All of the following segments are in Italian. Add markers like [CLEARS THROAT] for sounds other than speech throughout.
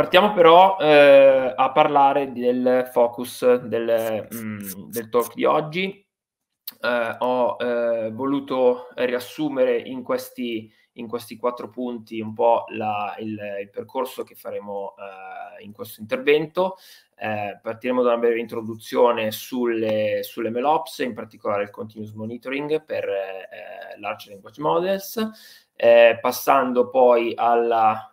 Partiamo però eh, a parlare del focus del, mh, mm, del talk di oggi. Eh, ho eh, voluto riassumere in questi, in questi, quattro punti un po' la, il, il, percorso che faremo eh, in questo intervento. Eh, partiremo da una breve introduzione sulle, sulle MLOps, in particolare il continuous monitoring per eh, large language models, eh, passando poi alla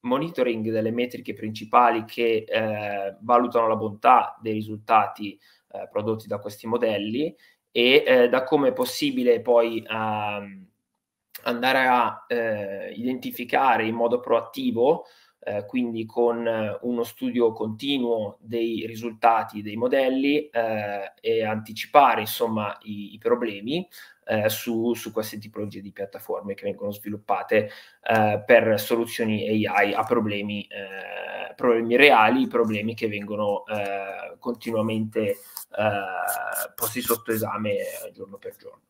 monitoring delle metriche principali che eh, valutano la bontà dei risultati eh, prodotti da questi modelli e eh, da come è possibile poi ehm, andare a eh, identificare in modo proattivo eh, quindi con eh, uno studio continuo dei risultati dei modelli eh, e anticipare insomma i, i problemi eh, su, su, queste tipologie di piattaforme che vengono sviluppate eh, per soluzioni AI a problemi, eh, problemi reali, problemi che vengono continuamente posti sotto esame giorno per giorno.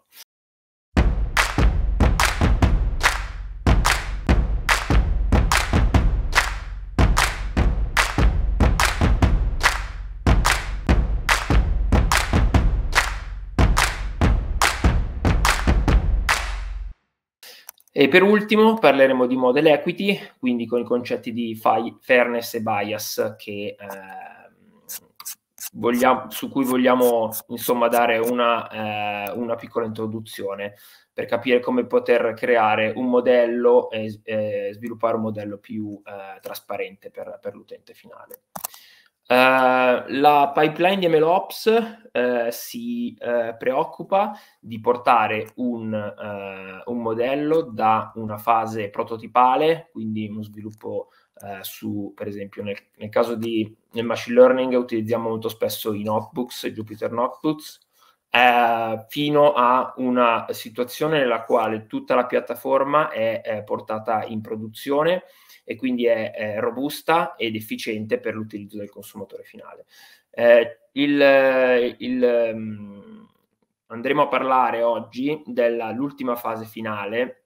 E per ultimo parleremo di model equity, quindi con i concetti di fairness e bias che, eh, vogliamo, su cui vogliamo insomma, dare una, eh, una, piccola introduzione per capire come poter creare un modello e eh, sviluppare un modello più eh, trasparente per, per l'utente finale. Uh, la pipeline di MLOps uh, si uh, preoccupa di portare un, un, modello da una fase prototipale, quindi uno sviluppo su, per esempio, nel, nel caso di nel machine learning utilizziamo molto spesso i notebooks, i Jupyter Notebooks, fino a una situazione nella quale tutta la piattaforma è, è portata in produzione e quindi è, è robusta ed efficiente per l'utilizzo del consumatore finale. Eh, il, il, um, andremo a parlare oggi dell'ultima fase finale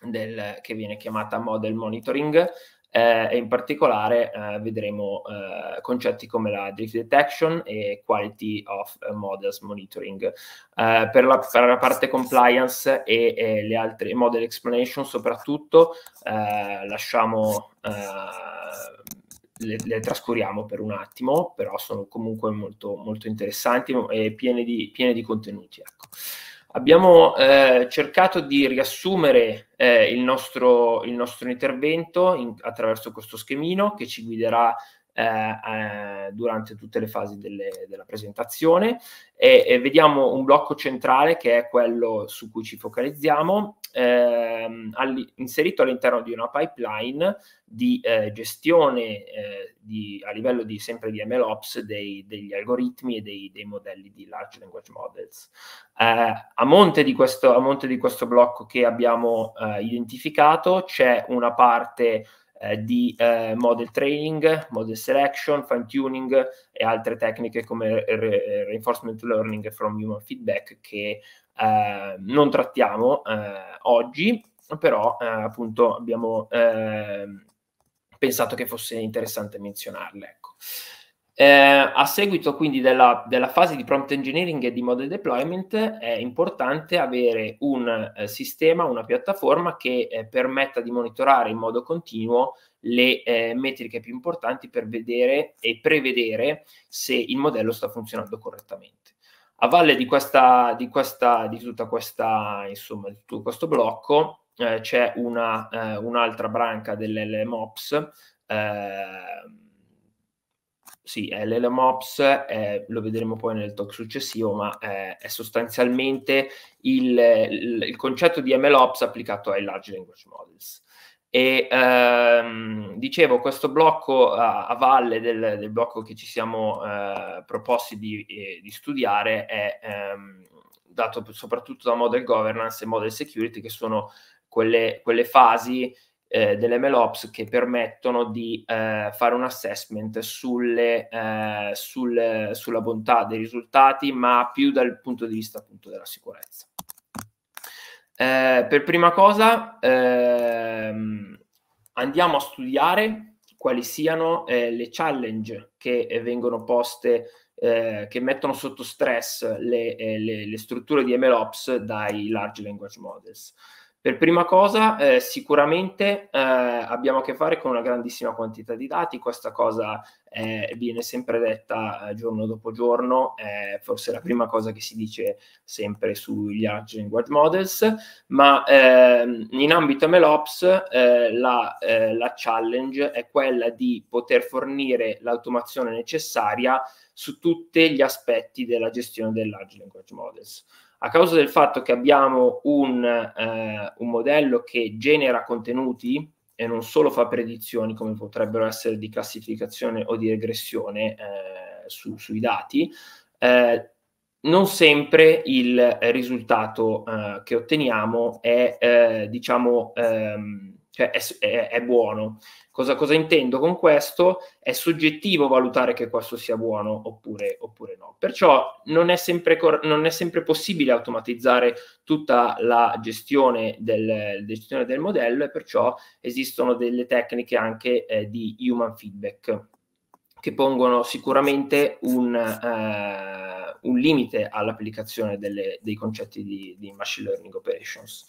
del, che viene chiamata model monitoring, eh, e in particolare eh, vedremo eh, concetti come la drift detection e quality of eh, models monitoring. Eh, per la, per, la, parte compliance e, e, le altre model explanation soprattutto eh, lasciamo le, le, trascuriamo per un attimo, però sono comunque molto, molto interessanti e piene di, piene di contenuti. Ecco. Abbiamo eh, cercato di riassumere eh, il, nostro, il, nostro, intervento in, attraverso questo schemino che ci guiderà eh, eh, durante tutte le fasi delle, della presentazione e, e, vediamo un blocco centrale che è quello su cui ci focalizziamo, ehm, all, inserito all'interno di una pipeline di eh, gestione eh, di, a livello di, sempre di MLOps dei, degli algoritmi e dei, dei, modelli di Large Language Models. Eh, a monte, questo, a, monte di questo, blocco che abbiamo eh, identificato c'è una parte eh, di eh, model training, model selection, fine tuning e altre tecniche come re- reinforcement learning from human feedback che eh, non trattiamo eh, oggi, però eh, appunto abbiamo pensato che fosse interessante menzionarle. Ecco. Eh, a seguito quindi della, della, fase di prompt engineering e di model deployment è importante avere un eh, sistema, una piattaforma che eh, permetta di monitorare in modo continuo le eh, metriche più importanti per vedere e prevedere se il modello sta funzionando correttamente. A valle di, questa, di, questa, di, tutta questa, insomma, di tutto questo blocco eh, c'è una, eh, un'altra branca dell'LMOps sì, è l'Elemops, eh, lo vedremo poi nel talk successivo, ma eh, è sostanzialmente il, il, il, concetto di MLOps applicato ai Large Language Models. E ehm, dicevo, questo blocco a, a valle del, del, blocco che ci siamo eh, proposti di, eh, di, studiare è ehm, dato soprattutto da model governance e model security, che sono quelle, quelle fasi eh, delle MLOps che permettono di eh, fare un assessment sulle, eh, sul, sulla bontà dei risultati, ma più dal punto di vista appunto della sicurezza. Eh, per prima cosa ehm, andiamo a studiare quali siano eh, le challenge che eh, vengono poste eh, che mettono sotto stress le, le, le strutture di MLOps dai large language models. Per prima cosa, eh, sicuramente eh, abbiamo a che fare con una grandissima quantità di dati, questa cosa eh, viene sempre detta eh, giorno dopo giorno, è forse la prima cosa che si dice sempre sugli Large Language Models, ma ehm, in ambito MLOps eh, la, eh, la challenge è quella di poter fornire l'automazione necessaria su tutti gli aspetti della gestione del Language Models a causa del fatto che abbiamo un, eh, un modello che genera contenuti e non solo fa predizioni come potrebbero essere di classificazione o di regressione eh, su, sui dati, eh, non sempre il risultato eh, che otteniamo è, eh, diciamo, ehm, cioè è, è, è buono. Cosa, cosa, intendo con questo? È soggettivo valutare che questo sia buono oppure, oppure no. Perciò non è, sempre, non è, sempre possibile automatizzare tutta la gestione del, gestione del modello e perciò esistono delle tecniche anche eh, di human feedback che pongono sicuramente un, eh, un limite all'applicazione delle, dei concetti di, di machine learning operations.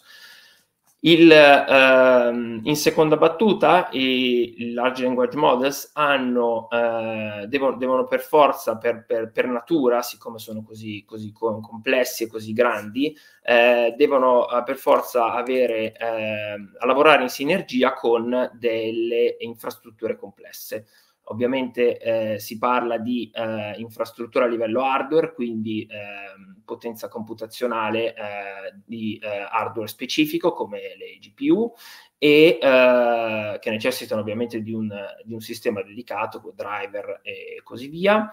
Il, ehm, in seconda battuta, i large language models hanno, eh, devono, devono, per forza, per, per, per, natura, siccome sono così, così complessi e così grandi, eh, devono eh, per forza avere, eh, lavorare in sinergia con delle infrastrutture complesse. Ovviamente eh, si parla di eh, infrastruttura a livello hardware, quindi eh, potenza computazionale eh, di eh, hardware specifico come le GPU e eh, che necessitano ovviamente di un, di un sistema dedicato, con driver e così via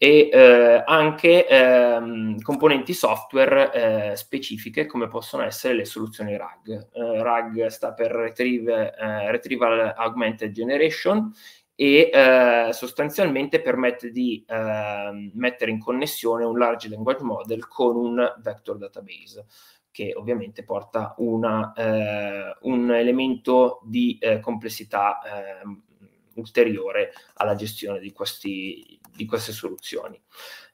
e eh, anche ehm, componenti software eh, specifiche come possono essere le soluzioni RAG. Eh, RAG sta per Retrieve, Retrieval Augmented Generation e eh, sostanzialmente permette di eh, mettere in connessione un large language model con un vector database che ovviamente porta una, eh, un elemento di eh, complessità ehm, ulteriore alla gestione di, questi, di queste soluzioni.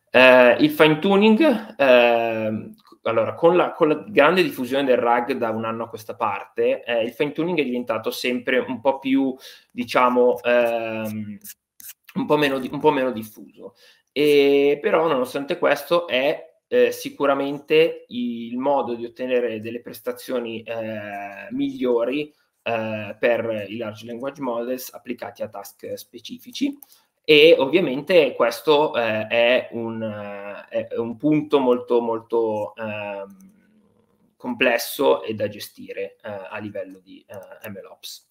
Eh, il fine tuning ehm, allora, con la, con la, grande diffusione del rag da un anno a questa parte, eh, il fine tuning è diventato sempre un po' più, diciamo, ehm, un, po meno, un, po meno, diffuso. E, però, nonostante questo, è eh, sicuramente il modo di ottenere delle prestazioni eh, migliori eh, per i large language models applicati a task specifici e ovviamente questo eh, è, un, eh, è, un, punto molto molto eh, complesso e da gestire eh, a livello di eh, MLOps.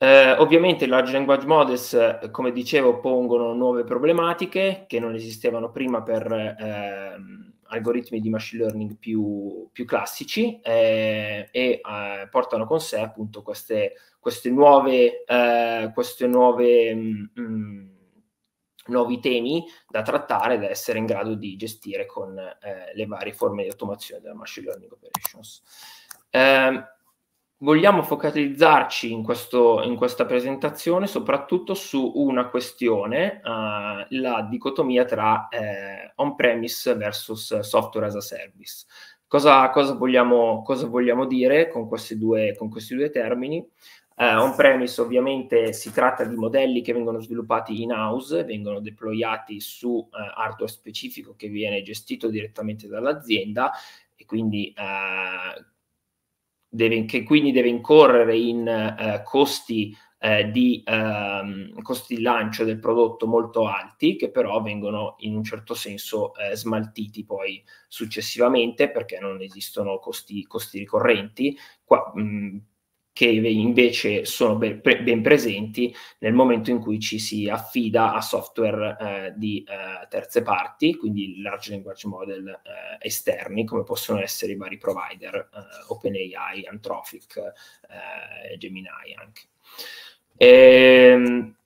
Eh, ovviamente i large language models, come dicevo, pongono nuove problematiche che non esistevano prima per ehm, algoritmi di machine learning più, più classici eh, e eh, portano con sé appunto queste, queste nuove, eh, queste nuove mh, mm, mm, nuovi temi da trattare da essere in grado di gestire con eh, le varie forme di automazione della machine learning operations. Ehm, vogliamo focalizzarci in, questo, in, questa presentazione soprattutto su una questione, uh, la dicotomia tra eh, on-premise versus software as a service. Cosa, cosa, vogliamo, cosa vogliamo, dire con questi due, con questi due termini? Uh, on-premise ovviamente si tratta di modelli che vengono sviluppati in-house, vengono deployati su uh, hardware specifico che viene gestito direttamente dall'azienda e quindi deve, che quindi deve incorrere in eh, costi eh, di ehm, costi di lancio del prodotto molto alti che però vengono in un certo senso eh, smaltiti poi successivamente perché non esistono costi, costi ricorrenti. Qua, mh, che invece sono ben, ben, presenti nel momento in cui ci si affida a software eh, di eh, terze parti, quindi large language model eh, esterni, come possono essere i vari provider, eh, OpenAI, Anthropic, eh, Gemini anche. Ehm,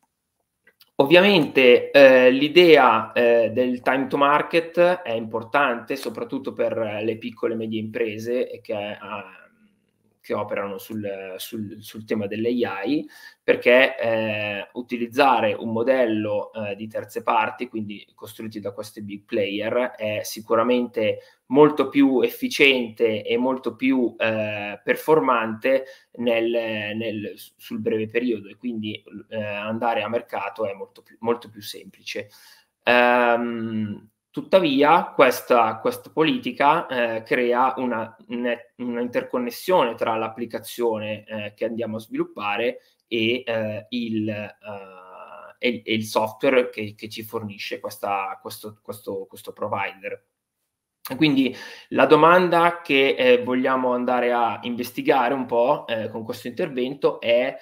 Ovviamente eh, l'idea eh, del time to market è importante soprattutto per le piccole e medie imprese che ha, eh, che operano sul, sul, sul tema dell'AI, perché eh, utilizzare un modello eh, di terze parti, quindi costruiti da questi big player, è sicuramente molto più efficiente e molto più eh, performante nel, nel, sul breve periodo e quindi eh, andare a mercato è molto più, molto più semplice. Um, Tuttavia, questa, questa politica eh, crea una, una, interconnessione tra l'applicazione eh, che andiamo a sviluppare e, eh, il, eh, e, e il, software che, che ci fornisce questa, questo, questo, questo, provider. Quindi la domanda che eh, vogliamo andare a investigare un po' eh, con questo intervento è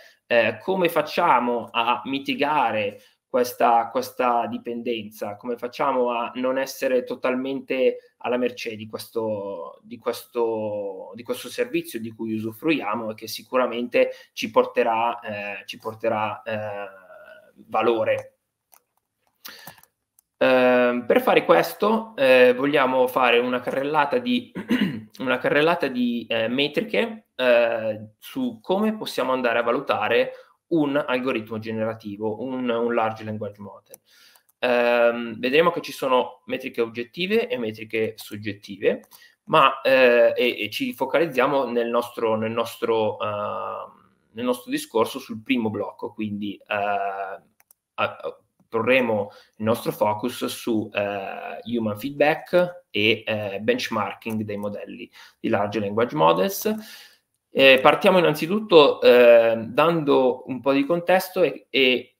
come facciamo a mitigare questa, questa, dipendenza? Come facciamo a non essere totalmente alla mercé di questo, di questo, di questo servizio di cui usufruiamo e che sicuramente ci porterà, eh, ci porterà eh, valore? Eh, per fare questo eh, vogliamo fare una carrellata di, [CLEARS THROAT] una carrellata di eh, metriche eh, su come possiamo andare a valutare un algoritmo generativo, un, un large language model. Um, vedremo che ci sono metriche oggettive e metriche soggettive, ma eh, e, e ci focalizziamo nel nostro, nel, nostro, uh, nel nostro, discorso sul primo blocco, quindi uh, a, porremo il nostro focus su uh, human feedback e eh, benchmarking dei modelli di large language models. Eh, partiamo innanzitutto eh, dando un po' di contesto e, e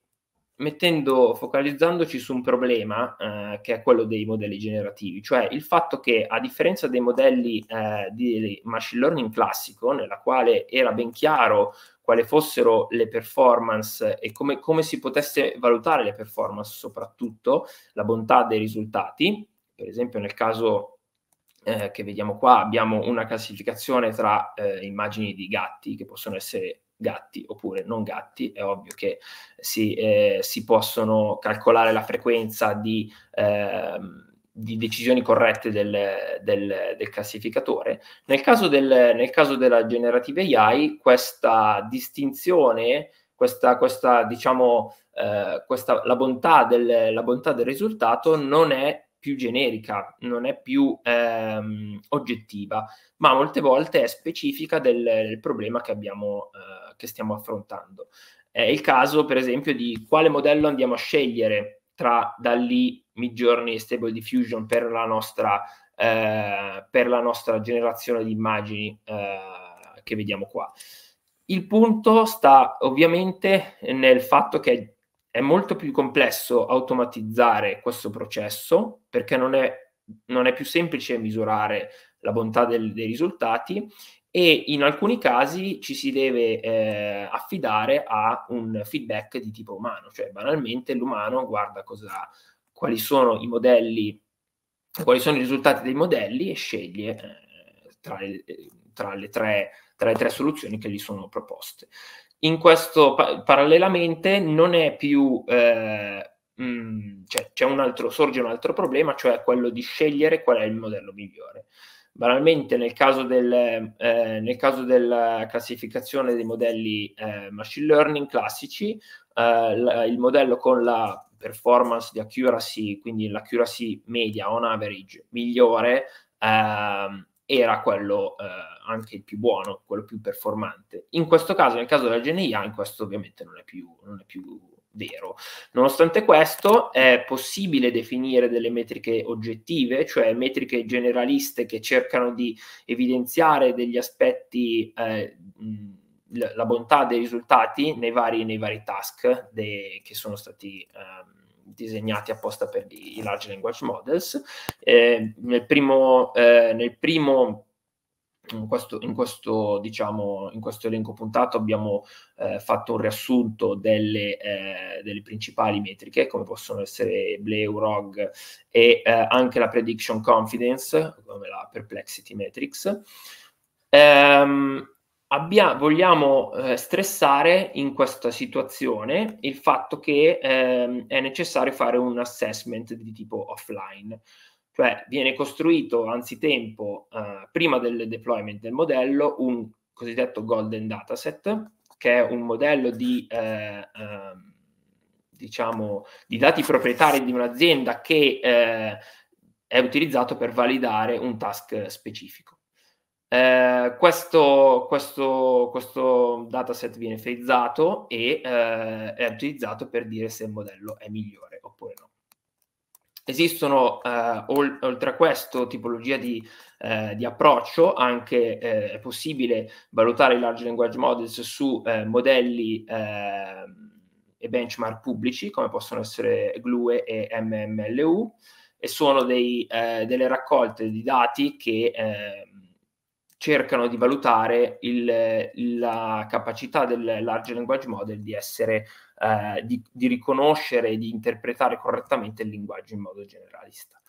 mettendo, focalizzandoci su un problema eh, che è quello dei modelli generativi, cioè il fatto che a differenza dei modelli eh, di machine learning classico, nella quale era ben chiaro quali fossero le performance e come, come si potesse valutare le performance, soprattutto la bontà dei risultati, per esempio nel caso eh, che vediamo qua abbiamo una classificazione tra eh, immagini di gatti che possono essere gatti oppure non gatti, è ovvio che si, eh, si possono calcolare la frequenza di, ehm, di decisioni corrette del, del, del classificatore. Nel caso, del, nel caso, della generativa AI questa distinzione, questa, questa diciamo, eh, questa, la, bontà la bontà del risultato non è più generica, non è più ehm, oggettiva, ma molte volte è specifica del, del problema che, abbiamo, eh, che stiamo affrontando. È il caso, per esempio, di quale modello andiamo a scegliere tra Dalli, lì Midjourney e Stable Diffusion per la nostra, eh, per la nostra generazione di immagini eh, che vediamo qua. Il punto sta ovviamente nel fatto che è molto più complesso automatizzare questo processo perché non è, non è più semplice misurare la bontà del, dei risultati e in alcuni casi ci si deve eh, affidare a un feedback di tipo umano, cioè banalmente l'umano guarda cosa, quali sono i modelli, quali sono i risultati dei modelli e sceglie eh, tra, le, tra, le tre, tra, le, tre, soluzioni che gli sono proposte in questo pa- parallelamente non è più eh, mh, mm, cioè, un altro, sorge un altro problema cioè quello di scegliere qual è il modello migliore banalmente nel caso, del, eh, nel caso della classificazione dei modelli eh, machine learning classici eh, la, il modello con la performance di accuracy quindi l'accuracy media on average migliore ehm, era quello eh, anche il più buono, quello più performante. In questo caso, nel caso della GNI, questo ovviamente non è più, non è più vero. Nonostante questo, è possibile definire delle metriche oggettive, cioè metriche generaliste che cercano di evidenziare degli aspetti, eh, la bontà dei risultati nei vari, nei vari task de, che sono stati... Ehm, disegnati apposta per i large language models. Eh, nel primo, eh, nel primo in questo, in, questo, diciamo, in questo, elenco puntato abbiamo eh, fatto un riassunto delle, eh, delle, principali metriche, come possono essere Bleu, ROG e eh, anche la Prediction Confidence, come la Perplexity Matrix. Ehm, abbia, vogliamo eh, stressare in questa situazione il fatto che ehm, è necessario fare un assessment di tipo offline, cioè viene costruito anzitempo, eh, prima del deployment del modello, un cosiddetto golden dataset, che è un modello di... Eh, ehm, diciamo, di dati proprietari di un'azienda che eh, è utilizzato per validare un task specifico. Eh, questo, questo, questo, dataset viene frizzato e eh, è utilizzato per dire se il modello è migliore oppure no. Esistono eh, oltre a questo tipologia di, eh, di approccio, anche eh, è possibile valutare i large language models su eh, modelli e benchmark pubblici come possono essere GLUE e MMLU e sono dei, delle raccolte di dati che cercano di valutare il, la capacità del large language model di essere, eh, di, di, riconoscere e di interpretare correttamente il linguaggio in modo generalista.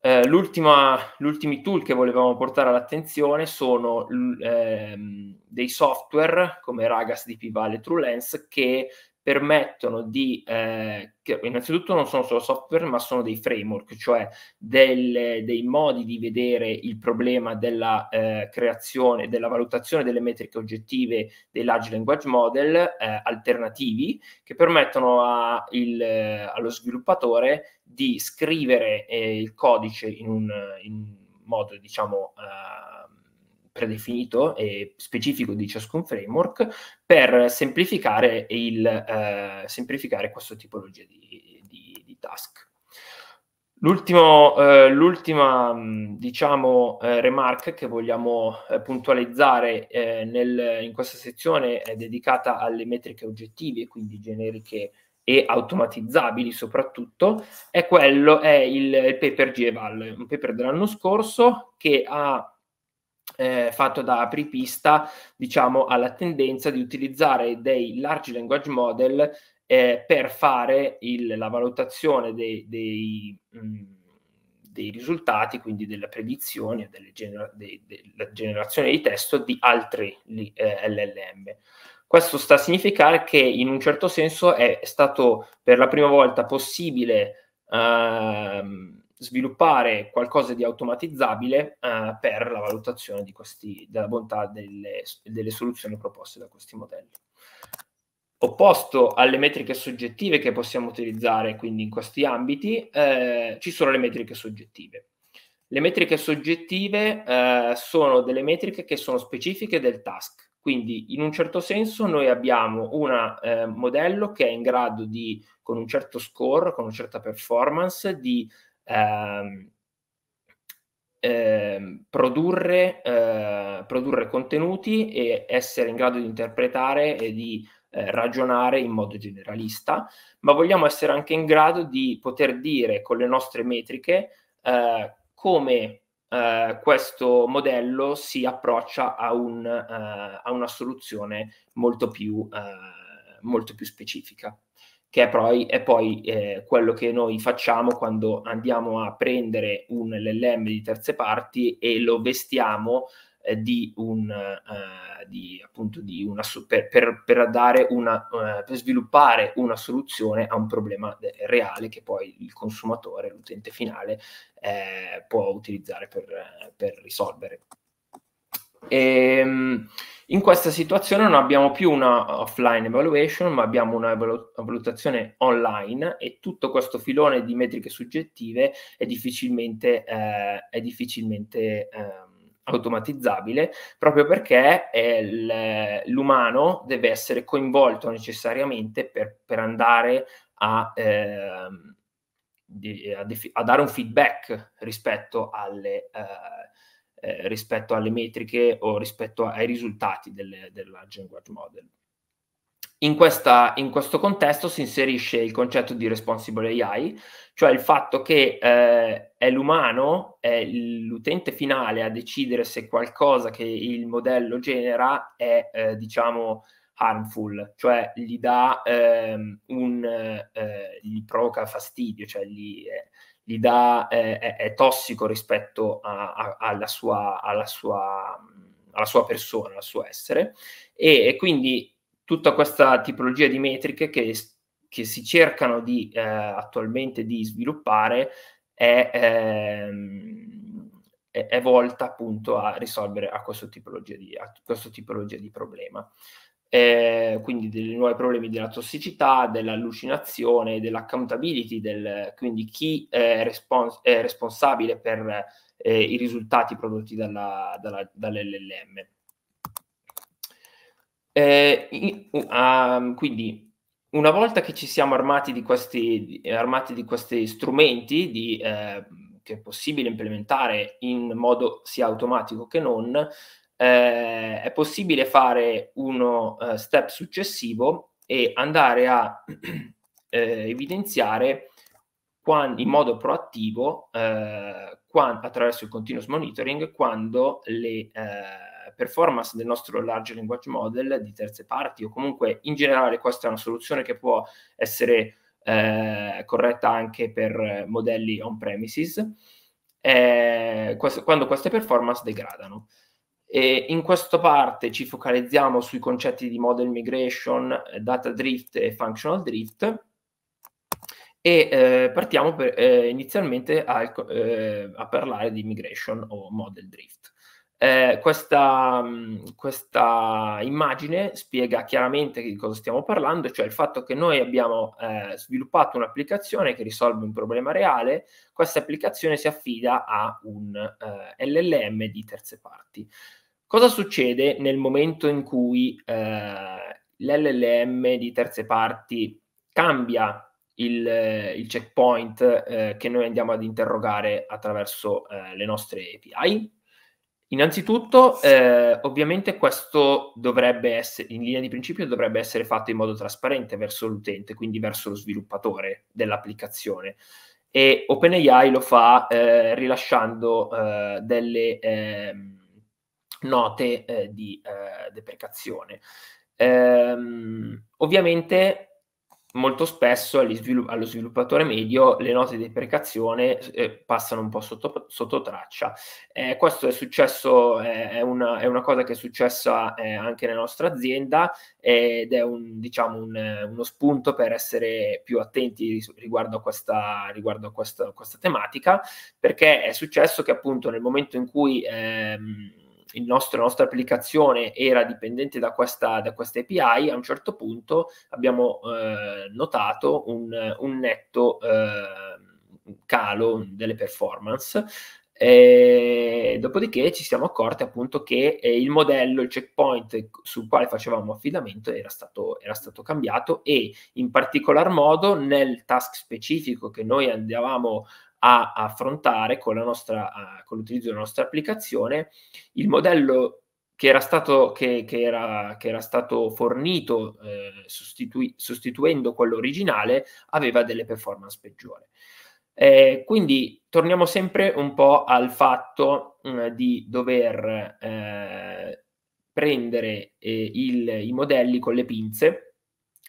Eh, l'ultima, l'ultimi tool che volevamo portare all'attenzione sono ehm, dei software come Ragas, DP Vale True Lens che permettono di, eh, che innanzitutto non sono solo software, ma sono dei framework, cioè delle, dei modi di vedere il problema della eh, creazione, della valutazione delle metriche oggettive dei large language model eh, alternativi che permettono a il, eh, allo sviluppatore di scrivere eh, il codice in un in modo, diciamo, eh, predefinito e specifico di ciascun framework per semplificare, il, eh, semplificare questa tipologia di, di, di task. L'ultimo, eh, l'ultima mm, diciamo, eh, remark che vogliamo eh, puntualizzare eh, nel, in questa sezione è dedicata alle metriche oggettive, quindi generiche e automatizzabili soprattutto, è quello, è il, il paper GEVAL, un paper dell'anno scorso che ha eh, fatto da apripista, diciamo, alla tendenza di utilizzare dei large language model eh, per fare il, la valutazione dei, dei, mh, mm, dei, risultati, quindi delle predizioni e genera- de, della generazione di testo di altri eh, LLM. Questo sta a significare che in un certo senso è stato per la prima volta possibile ehm, sviluppare qualcosa di automatizzabile eh, per la valutazione di questi, della bontà delle, delle soluzioni proposte da questi modelli. Opposto alle metriche soggettive che possiamo utilizzare quindi in questi ambiti, eh, ci sono le metriche soggettive. Le metriche soggettive eh, sono delle metriche che sono specifiche del task, quindi in un certo senso noi abbiamo un eh, modello che è in grado di, con un certo score, con una certa performance, di ehm, ehm, produrre, eh, produrre, contenuti e essere in grado di interpretare e di eh, ragionare in modo generalista, ma vogliamo essere anche in grado di poter dire con le nostre metriche eh, come Uh, questo modello si approccia a, un, uh, a una soluzione molto più, uh, molto più specifica che è poi, è poi eh, quello che noi facciamo quando andiamo a prendere un LLM di terze parti e lo vestiamo eh, di un, eh, di, appunto, di una, per, per, per, una, eh, per, sviluppare una soluzione a un problema eh, reale che poi il consumatore, l'utente finale, eh, può utilizzare per risolvere. E, ehm, in questa situazione non abbiamo più una offline evaluation, ma abbiamo una valutazione online e tutto questo filone di metriche soggettive è difficilmente, eh, è difficilmente eh, automatizzabile, proprio perché eh, l'umano deve essere coinvolto necessariamente per, per andare a, ehm, di, a, a, dare un feedback rispetto alle eh, eh, rispetto alle metriche o rispetto ai risultati delle, del large language model. In, questa, in, questo contesto si inserisce il concetto di responsible AI, cioè il fatto che eh, è l'umano, è l'utente finale a decidere se qualcosa che il modello genera è, eh, diciamo, harmful, cioè gli dà ehm, eh, un... gli provoca fastidio, cioè gli eh, gli dà, eh, è, è, tossico rispetto a, a, alla, sua, alla, sua, alla, sua, persona, al suo essere. E, e quindi tutta questa tipologia di metriche che, che si cercano di, eh, attualmente di sviluppare è, ehm, è, è, volta appunto a risolvere a questo tipologia di, a questo tipologia di problema eh, quindi dei nuovi problemi della tossicità, dell'allucinazione, dell'accountability, del, quindi chi è, respons- è responsabile per eh, i risultati prodotti dalla, dalla, dall'LLM. Eh, uh, quindi una volta che ci siamo armati di questi, armati di questi strumenti di, eh, che è possibile implementare in modo sia automatico che non, eh, è possibile fare uno uh, step successivo e andare a [CLEARS THROAT] eh, evidenziare quando, in modo proattivo eh, quando, attraverso il continuous monitoring quando le eh, performance del nostro large language model di terze parti o comunque in generale questa è una soluzione che può essere eh, corretta anche per modelli on premises eh, questo, quando queste performance degradano e in questa parte ci focalizziamo sui concetti di model migration, eh, data drift e functional drift e eh, partiamo per, eh, inizialmente a, eh, a, parlare di migration o model drift. Eh, questa, questa, immagine spiega chiaramente di cosa stiamo parlando, cioè il fatto che noi abbiamo eh, sviluppato un'applicazione che risolve un problema reale, questa applicazione si affida a un LLM di terze parti. Cosa succede nel momento in cui eh, l'LLM di terze parti cambia il, eh, il checkpoint eh, che noi andiamo ad interrogare attraverso eh, le nostre API? Innanzitutto, eh, ovviamente questo dovrebbe essere, in linea di principio, dovrebbe essere fatto in modo trasparente verso l'utente, quindi verso lo sviluppatore dell'applicazione e OpenAI lo fa eh, rilasciando eh, delle, eh, note eh, di eh, deprecazione. Ehm, ovviamente molto spesso svilu- allo sviluppatore medio le note di deprecazione eh, passano un po' sotto, sotto traccia. Eh, questo è successo, eh, è, una, è, una, cosa che è successa eh, anche nella nostra azienda ed è un, diciamo un, uno spunto per essere più attenti riguardo a, questa, riguardo a questa, questa tematica, perché è successo che appunto nel momento in cui... Ehm, nostro, la nostra applicazione era dipendente da questa, da questa, API, a un certo punto abbiamo eh, notato un, un netto eh, calo delle performance. E dopodiché ci siamo accorti appunto che eh, il modello, il checkpoint sul quale facevamo affidamento era stato, era stato, cambiato e in particolar modo nel task specifico che noi andavamo a affrontare con, l'utilizzo della nostra applicazione il modello che era stato, che, che era, che era stato fornito eh, sostitui, sostituendo quello originale aveva delle performance peggiori. Eh, quindi torniamo sempre un po' al fatto mh, mm, di dover eh, prendere eh, il, i modelli con le pinze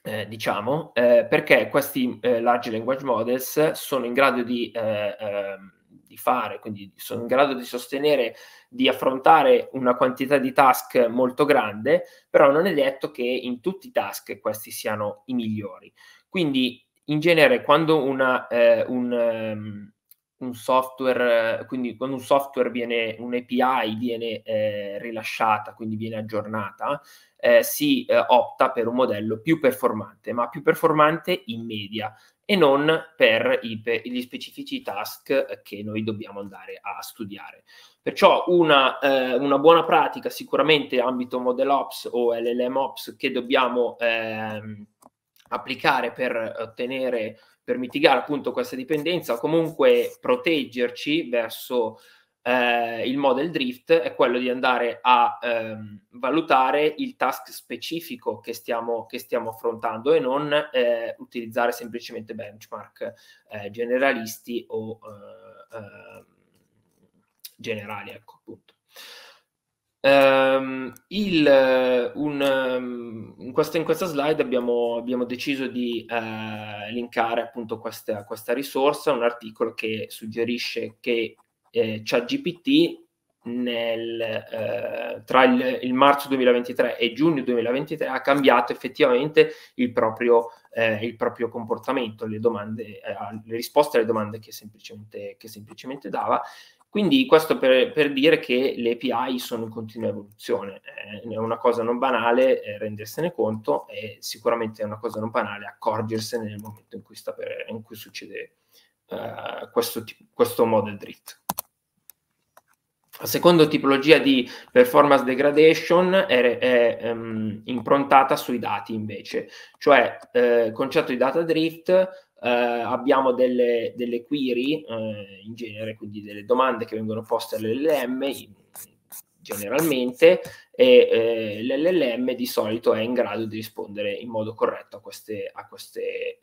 eh, diciamo, eh, perché questi eh, large language models sono in grado di, eh, ehm, di, fare, quindi sono in grado di sostenere, di affrontare una quantità di task molto grande, però non è detto che in tutti i task questi siano i migliori. Quindi in genere quando una, eh, un, ehm, un software, quindi quando un software viene, un'API viene eh, rilasciata, quindi viene aggiornata, eh, si eh, opta per un modello più performante, ma più performante in media e non per, i, per gli specifici task che noi dobbiamo andare a studiare. Perciò una, eh, una buona pratica sicuramente ambito Model Ops o LLM Ops che dobbiamo... Eh, applicare per ottenere, per mitigare appunto questa dipendenza o comunque proteggerci verso eh, il model drift è quello di andare a ehm, valutare il task specifico che stiamo, che stiamo affrontando e non eh, utilizzare semplicemente benchmark eh, generalisti o eh, ehm, generali. Ecco, appunto. Um, il, un, um, in, questa, in, questa, slide abbiamo, abbiamo deciso di uh, linkare appunto questa, questa, risorsa, un articolo che suggerisce che eh, ChatGPT nel, uh, tra il, il, marzo 2023 e giugno 2023 ha cambiato effettivamente il proprio, eh, il proprio comportamento, le, domande, eh, le risposte alle domande che semplicemente, che semplicemente dava quindi questo per, per, dire che le API sono in continua evoluzione, eh, è una cosa non banale eh, rendersene conto e sicuramente è una cosa non banale accorgersene nel momento in cui, per, in cui succede uh, questo, questo model drift. La seconda tipologia di performance degradation è, è um, improntata sui dati invece, cioè eh, il concetto di data drift eh, abbiamo delle, delle query eh, in genere, quindi delle domande che vengono poste all'LLM generalmente e eh, l'LLM di solito è in grado di rispondere in modo corretto a queste, a queste, eh,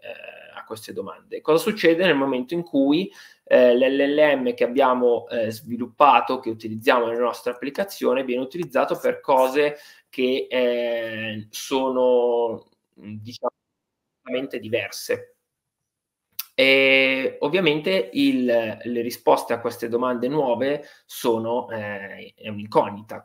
a queste domande. Cosa succede nel momento in cui eh, l'LLM che abbiamo sviluppato, che utilizziamo nella nostra applicazione, viene utilizzato per cose che eh, sono diciamo diverse e ovviamente il, le risposte a queste domande nuove sono eh, è un'incognita,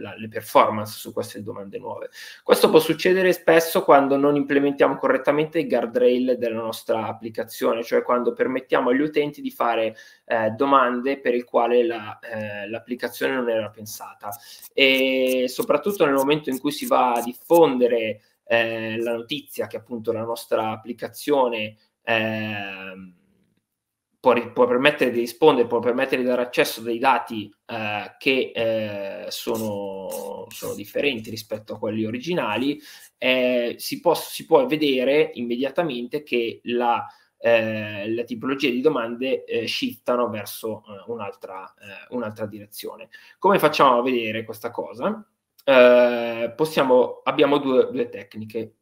la, le performance su queste domande nuove. Questo può succedere spesso quando non implementiamo correttamente i guardrail della nostra applicazione, cioè quando permettiamo agli utenti di fare eh, domande per le quali la, eh, l'applicazione non era pensata. E soprattutto nel momento in cui si va a diffondere eh, la notizia che appunto la nostra applicazione eh, può, può, permettere di rispondere, può permettere di dare accesso a dei dati eh, che eh, sono, sono, differenti rispetto a quelli originali, eh, si può, si, può, vedere immediatamente che la, eh, la tipologia di domande eh, shiftano verso eh, un'altra, un'altra direzione. Come facciamo a vedere questa cosa? possiamo, abbiamo due, due tecniche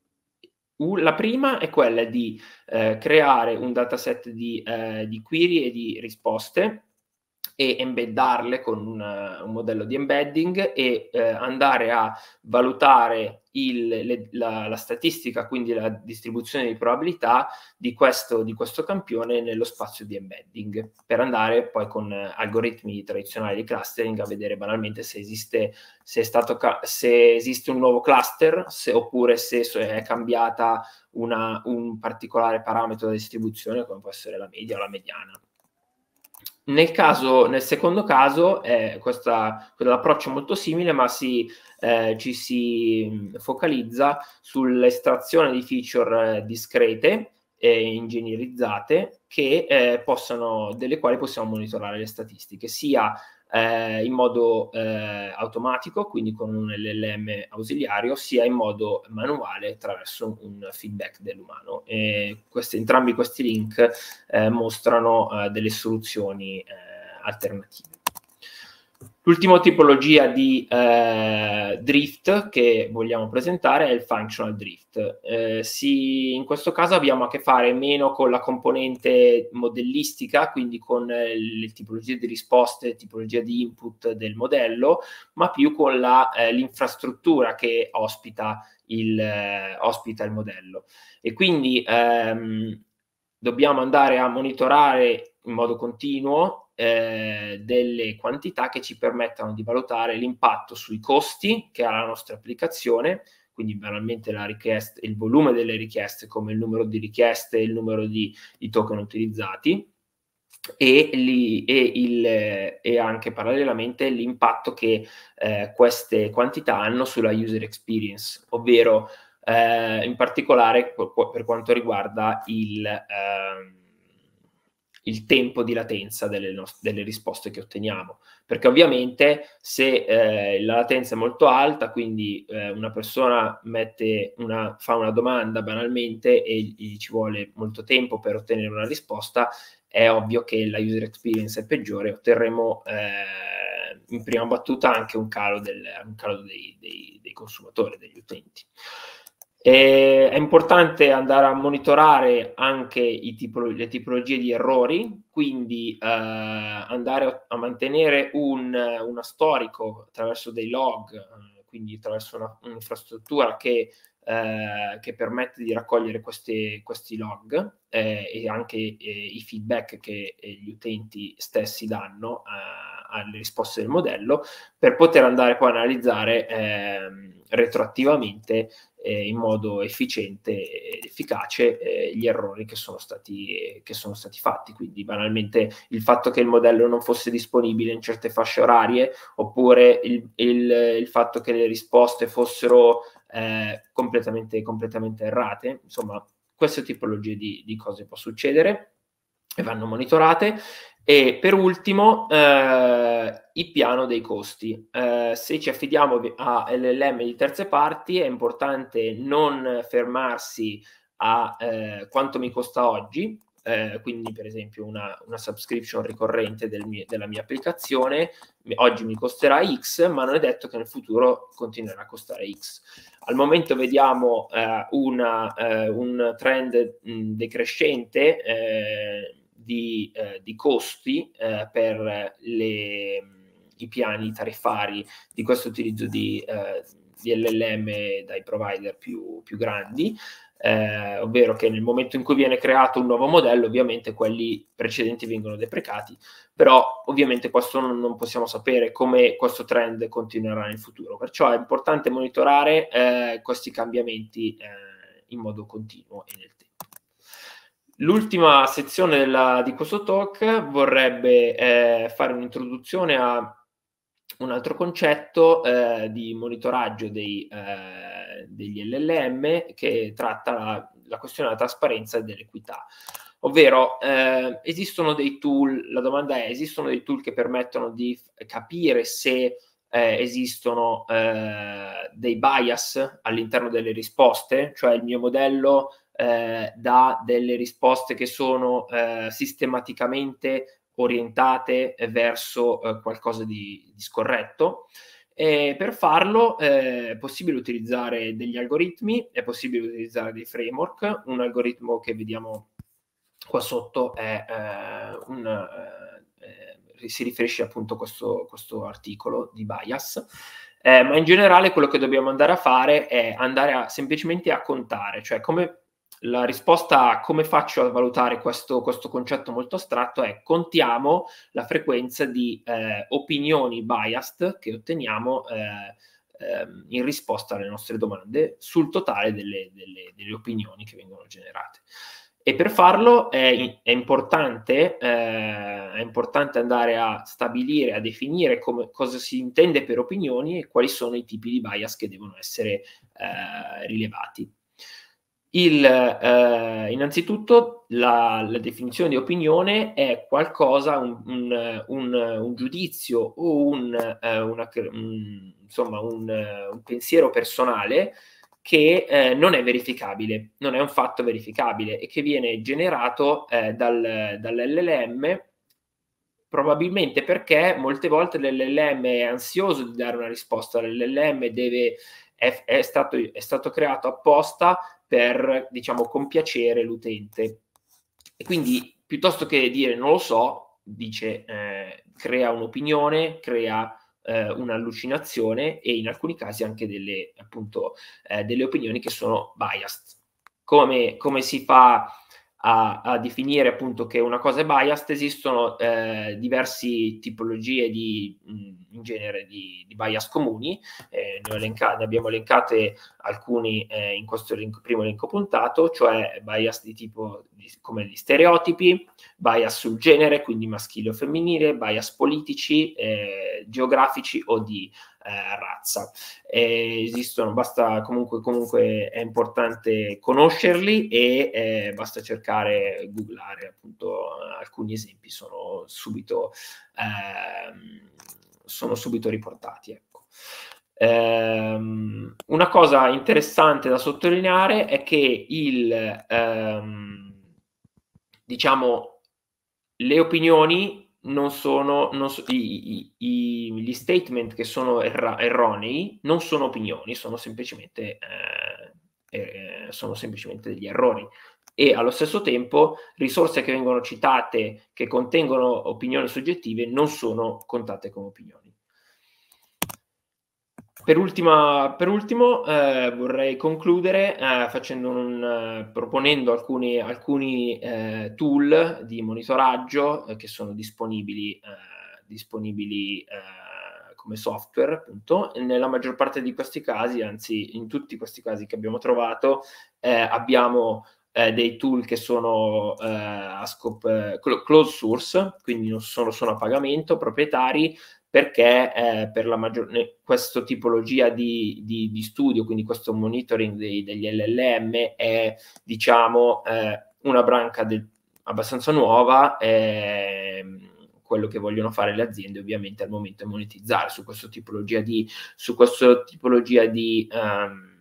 la prima è quella di eh, creare un dataset di, eh, di query e di risposte e embeddarle con un, eh, un modello di embedding e eh, andare a valutare il, le, la, la, statistica, quindi la distribuzione di probabilità di questo, di questo, campione nello spazio di embedding, per andare poi con eh, algoritmi tradizionali di clustering a vedere banalmente se esiste, se ca- se esiste un nuovo cluster se, oppure se è cambiata una, un particolare parametro della distribuzione, come può essere la media o la mediana. Nel, caso, nel secondo caso è eh, questa, quell'approccio molto simile, ma si, eh, ci si mm, focalizza sull'estrazione di feature eh, discrete e ingegnerizzate che, eh, possano, delle quali possiamo monitorare le statistiche, sia eh, in modo eh, automatico, quindi con un LLM ausiliario, sia in modo manuale attraverso un feedback dell'umano. Questi, entrambi questi link eh, mostrano eh, delle soluzioni eh, alternative. L'ultima tipologia di eh, drift che vogliamo presentare è il functional drift. Eh, si, in questo caso abbiamo a che fare meno con la componente modellistica, quindi con eh, le tipologie di risposte, tipologia di input del modello, ma più con la, eh, l'infrastruttura che ospita il, eh, ospita il, modello. E quindi ehm, dobbiamo andare a monitorare in modo continuo eh, delle quantità che ci permettano di valutare l'impatto sui costi che ha la nostra applicazione, quindi banalmente richiesta, il volume delle richieste come il numero di richieste e il numero di, di token utilizzati, e, li, e, il, e, anche parallelamente l'impatto che eh, queste quantità hanno sulla user experience, ovvero eh, in particolare per, per quanto riguarda il, eh, il tempo di latenza delle, no- delle risposte che otteniamo, perché ovviamente se eh, la latenza è molto alta, quindi eh, una persona una, fa una domanda banalmente e gli ci vuole molto tempo per ottenere una risposta, è ovvio che la user experience è peggiore, otterremo eh, in prima battuta anche un calo, del, un calo dei, dei, dei consumatori, degli utenti. E è importante andare a monitorare anche tipo, le tipologie di errori, quindi eh, andare a mantenere un, una storico attraverso dei log, eh, quindi attraverso una, un'infrastruttura che, eh, che, permette di raccogliere queste, questi log eh, e anche eh, i feedback che eh, gli utenti stessi danno alle risposte del modello per poter andare poi a analizzare eh, retroattivamente eh, in modo efficiente ed efficace eh, gli errori che sono, stati, che sono stati fatti. Quindi banalmente il fatto che il modello non fosse disponibile in certe fasce orarie oppure il, il, il fatto che le risposte fossero eh, completamente, completamente errate, insomma queste tipologie di, di cose possono succedere e vanno monitorate e per ultimo, eh, il piano dei costi. Eh, se ci affidiamo a LLM di terze parti, è importante non fermarsi a eh, quanto mi costa oggi, eh, quindi per esempio una, una subscription ricorrente del mie, della mia applicazione oggi mi costerà X ma non è detto che nel futuro continuerà a costare X al momento vediamo eh, una, eh, un trend mh, decrescente eh, di, eh, di costi eh, per le, i piani tariffari di questo utilizzo di, eh, di LLM dai provider più, più grandi, eh, ovvero che nel momento in cui viene creato un nuovo modello, ovviamente quelli precedenti vengono deprecati, però ovviamente questo non, non possiamo sapere come questo trend continuerà in futuro, perciò è importante monitorare eh, questi cambiamenti eh, in modo continuo e nel tempo. L'ultima sezione della, di questo talk vorrebbe eh, fare un'introduzione a un altro concetto eh, di monitoraggio dei, eh, degli LLM che tratta la, la, questione della trasparenza e dell'equità. Ovvero, eh, esistono dei tool, la domanda è, esistono dei tool che permettono di f- capire se eh, esistono eh, dei bias all'interno delle risposte, cioè il mio modello eh, da delle risposte che sono eh, sistematicamente orientate verso eh, qualcosa di, di scorretto. E per farlo eh, è possibile utilizzare degli algoritmi, è possibile utilizzare dei framework. Un algoritmo che vediamo qua sotto è eh, un eh, si riferisce appunto a questo, questo articolo di bias. Eh, ma in generale quello che dobbiamo andare a fare è andare a, semplicemente a contare, cioè come la risposta a come faccio a valutare questo, questo concetto molto astratto è contiamo la frequenza di eh, opinioni biased che otteniamo eh, ehm, in risposta alle nostre domande sul totale delle, delle, delle opinioni che vengono generate. E per farlo è, è, importante, eh, è, importante, andare a stabilire, a definire come, cosa si intende per opinioni e quali sono i tipi di bias che devono essere eh, rilevati. Il, eh, innanzitutto la, la, definizione di opinione è qualcosa, un, un, un, un giudizio o un, eh, una, insomma, un, pensiero personale che eh, non è verificabile, non è un fatto verificabile e che viene generato eh, dal, dall'LLM probabilmente perché molte volte l'LLM è ansioso di dare una risposta, l'LLM deve, è, è, stato, è stato creato apposta per, diciamo, compiacere l'utente. E quindi, piuttosto che dire non lo so, dice, eh, crea un'opinione, crea eh, un'allucinazione e in alcuni casi anche delle, appunto, eh, delle opinioni che sono biased. Come, come si fa a, a, definire appunto che una cosa è biased? Esistono eh, diverse tipologie di... Mh, mm, in genere di, di bias comuni, eh, ne, elenca- ne, abbiamo elencate alcuni eh, in questo link, primo elenco puntato, cioè bias di tipo di, come gli stereotipi, bias sul genere, quindi maschile o femminile, bias politici, eh, geografici o di eh, razza. Eh, esistono, basta comunque, comunque è importante conoscerli e eh, basta cercare, googlare appunto alcuni esempi sono subito Eh, sono subito riportati. Ecco. Ehm, una cosa interessante da sottolineare è che il, ehm, diciamo, le opinioni non sono, non so, i, i, i, gli statement che sono erra, erronei non sono opinioni, sono semplicemente, eh, eh, sono semplicemente degli errori e allo stesso tempo risorse che vengono citate, che contengono opinioni soggettive, non sono contate come opinioni. Per, ultima, per ultimo eh, vorrei concludere eh, un, eh, proponendo alcuni, alcuni eh, tool di monitoraggio eh, che sono disponibili, eh, disponibili come software, appunto, nella maggior parte di questi casi, anzi in tutti questi casi che abbiamo trovato, abbiamo eh, dei tool che sono eh, a scopo eh, closed source, quindi non sono, sono a pagamento, proprietari, perché eh, per la maggior, questa tipologia di, di, di, studio, quindi questo monitoring dei, degli LLM è diciamo eh, una branca de, abbastanza nuova, eh, quello che vogliono fare le aziende ovviamente al momento è monetizzare su questa tipologia di, su questa tipologia di, um,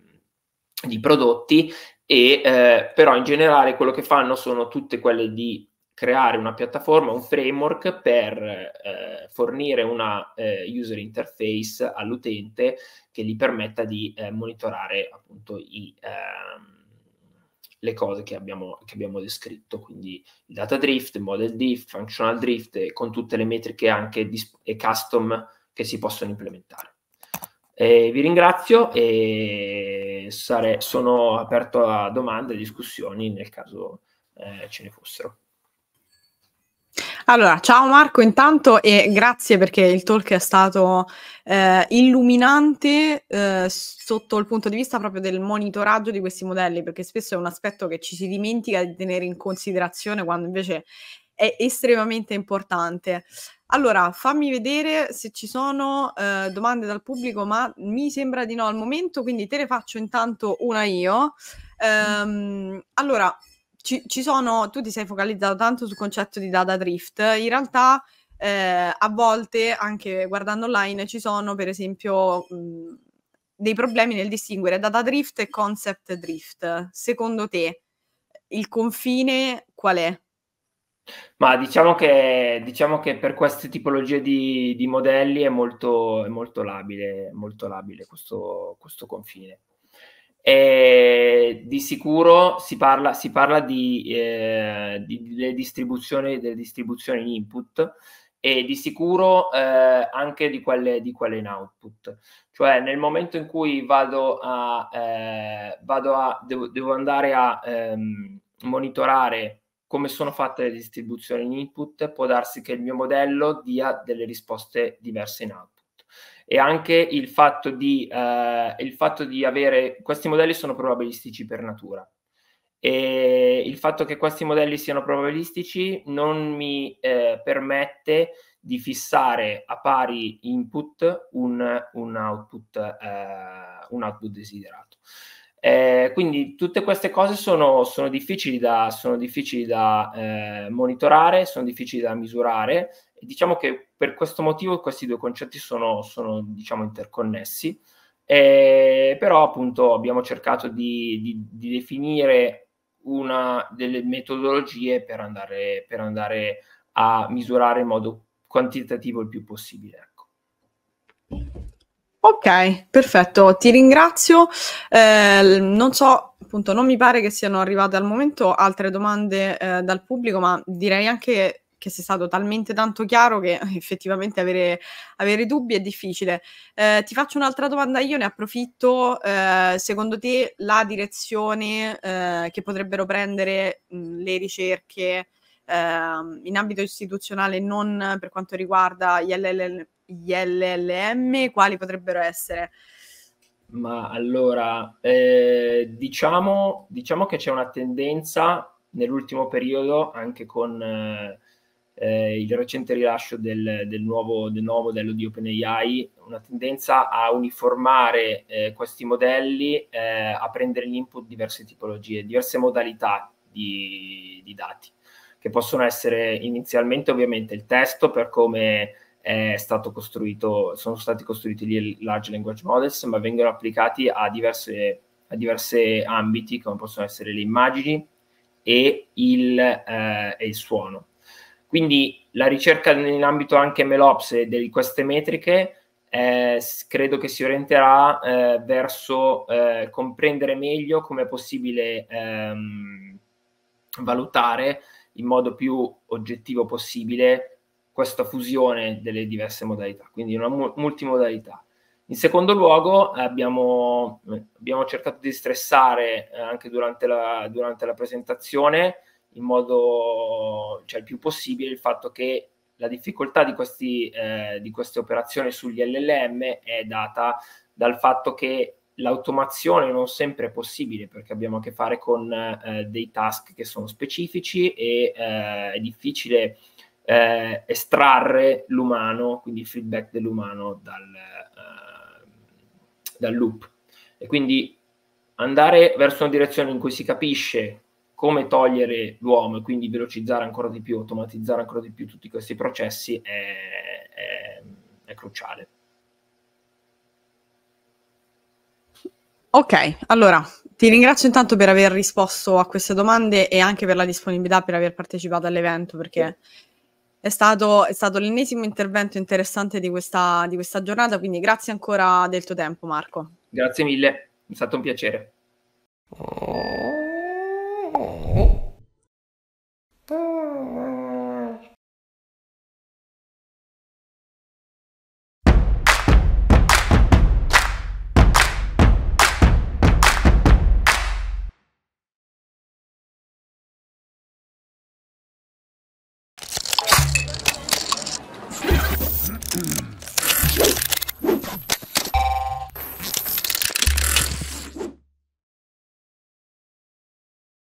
di prodotti e eh, però in generale quello che fanno sono tutte quelle di creare una piattaforma, un framework per eh, fornire una eh, user interface all'utente che gli permetta di eh, monitorare appunto i, ehm, le cose che abbiamo, che abbiamo, descritto, quindi data drift, model drift, functional drift, con tutte le metriche anche dis- e custom che si possono implementare. Eh, vi ringrazio e sare- sono aperto a domande e discussioni nel caso eh, ce ne fossero. Allora, ciao Marco intanto e grazie perché il talk è stato eh, illuminante eh, sotto il punto di vista proprio del monitoraggio di questi modelli, perché spesso è un aspetto che ci si dimentica di tenere in considerazione quando invece è estremamente importante. Allora, fammi vedere se ci sono eh, domande dal pubblico, ma mi sembra di no al momento, quindi te ne faccio intanto una io. Ehm, allora, ci, ci sono, tu ti sei focalizzato tanto sul concetto di data drift, in realtà eh, a volte, anche guardando online, ci sono per esempio... Mh, mm, dei problemi nel distinguere data drift e concept drift. Secondo te il confine qual è? Ma diciamo che, diciamo che, per queste tipologie di, di modelli è molto, è molto, labile, molto labile questo, questo, confine. E di sicuro si parla, si parla di, eh, di, delle, distribuzioni, delle, distribuzioni, in input e di sicuro eh, anche di quelle, di quelle in output. Cioè nel momento in cui vado a, eh, vado a devo, devo, andare a ehm, monitorare come sono fatte le distribuzioni in input, può darsi che il mio modello dia delle risposte diverse in output. E anche il fatto di, eh, il fatto di avere, questi modelli sono probabilistici per natura, e il fatto che questi modelli siano probabilistici non mi eh, permette di fissare a pari input un, un, output, eh, un output, desiderato. Eh, quindi tutte queste cose sono, sono difficili da, sono difficili da eh, monitorare, sono difficili da misurare. E diciamo che per questo motivo questi due concetti sono, sono diciamo, interconnessi. Eh, però appunto abbiamo cercato di, di, di definire una delle metodologie per andare, per andare a misurare in modo quantitativo il più possibile. Ok, perfetto, ti ringrazio. Eh, non so, appunto, non mi pare che siano arrivate al momento altre domande eh, dal pubblico, ma direi anche che sei stato talmente tanto chiaro che [LAUGHS] effettivamente avere, avere dubbi è difficile. Eh, ti faccio un'altra domanda, io ne approfitto. Eh, secondo te la direzione eh, che potrebbero prendere mh, le ricerche ehm, in ambito istituzionale non per quanto riguarda gli LLM? gli LLM, quali potrebbero essere? Ma allora, eh, diciamo, diciamo, che c'è una tendenza nell'ultimo periodo, anche con eh, eh, il recente rilascio del, del, nuovo, del, nuovo, modello di OpenAI, una tendenza a uniformare eh, questi modelli, eh, a prendere in input diverse tipologie, diverse modalità di, di dati, che possono essere inizialmente ovviamente il testo per come è stato costruito, sono stati costruiti gli large language models, ma vengono applicati a diverse, a diverse ambiti come possono essere le immagini e il, eh, e il suono. Quindi la ricerca nell'ambito anche MLOps e di queste metriche eh, credo che si orienterà eh, verso eh, comprendere meglio come è possibile ehm, valutare in modo più oggettivo possibile questa fusione delle diverse modalità, quindi una multimodalità. In secondo luogo abbiamo, abbiamo cercato di stressare eh, anche durante la, durante la, presentazione in modo cioè, il più possibile il fatto che la difficoltà di, questi, eh, di queste operazioni sugli LLM è data dal fatto che l'automazione non sempre è possibile perché abbiamo a che fare con eh, dei task che sono specifici e eh, è difficile eh, estrarre l'umano, quindi il feedback dell'umano dal, eh, dal loop. E quindi andare verso una direzione in cui si capisce come togliere l'uomo e quindi velocizzare ancora di più, automatizzare ancora di più tutti questi processi è, è, è cruciale. Ok, allora ti ringrazio intanto per aver risposto a queste domande e anche per la disponibilità per aver partecipato all'evento perché è stato, è stato l'ennesimo intervento interessante di questa, di questa giornata, quindi grazie ancora del tuo tempo Marco. Grazie mille, è stato un piacere. Oh.